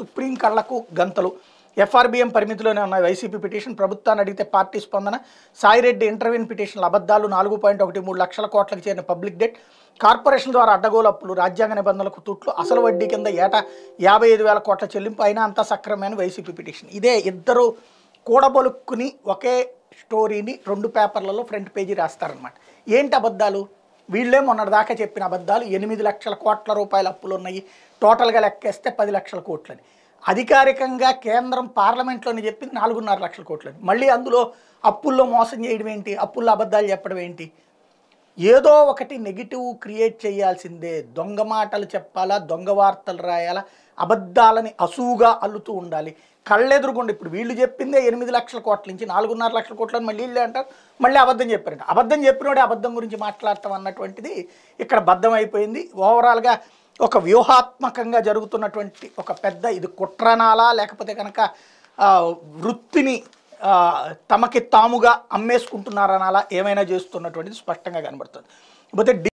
supreme కళ్లకు గంతలు FRBM పరిమితిలోనే ఉన్నాయి వైసీపీ పిటిషన్ ప్రభుత్వాన్ని అడిగితే పార్టీ స్పందన సాయిరెడ్డి ఇంటర్వ్యూన్ పిటిషన్ల అబద్దాలు నాలుగు పాయింట్ ఒకటి మూడు లక్షల కోట్లకు చేరిన పబ్లిక్ డెట్ కార్పొరేషన్ ద్వారా అడ్డగోలు అప్పులు రాజ్యాంగ నిబంధనలకు తుట్లు అసలు వడ్డీ కింద ఏటా యాభై ఐదు వేల కోట్ల చెల్లింపు అయినా అంతా సక్రమైన వైసీపీ పిటిషన్ ఇదే ఇద్దరు కూడబొలుక్కుని ఒకే స్టోరీని రెండు పేపర్లలో ఫ్రంట్ పేజీ రాస్తారనమాట ఏంటి అబద్ధాలు వీళ్ళే మొన్నటిదాకా చెప్పిన అబద్ధాలు ఎనిమిది లక్షల కోట్ల రూపాయల అప్పులు ఉన్నాయి టోటల్గా లెక్కేస్తే పది లక్షల కోట్లని అధికారికంగా కేంద్రం పార్లమెంట్లోని చెప్పింది నాలుగున్నర లక్షల కోట్లని మళ్ళీ అందులో అప్పుల్లో మోసం చేయడం ఏంటి అప్పుల్లో అబద్ధాలు చెప్పడం ఏంటి ఏదో ఒకటి నెగిటివ్ క్రియేట్ చేయాల్సిందే దొంగ మాటలు చెప్పాలా దొంగ వార్తలు రాయాలా అబద్ధాలని అసూగా అల్లుతూ ఉండాలి కళ్ళెదురుకుండా ఇప్పుడు వీళ్ళు చెప్పిందే ఎనిమిది లక్షల కోట్ల నుంచి నాలుగున్నర లక్షల కోట్లని మళ్ళీ వీళ్ళే అంటారు మళ్ళీ అబద్ధం చెప్పారంట అబద్ధం చెప్పినోడే అబద్ధం గురించి మాట్లాడతాం అన్నటువంటిది ఇక్కడ బద్ధం అయిపోయింది ఓవరాల్గా ఒక వ్యూహాత్మకంగా జరుగుతున్నటువంటి ఒక పెద్ద ఇది కుట్రనాలా లేకపోతే కనుక వృత్తిని తమకి తాముగా అమ్మేసుకుంటున్నారనాలా ఏమైనా చేస్తున్నటువంటిది స్పష్టంగా కనబడుతుంది పోతే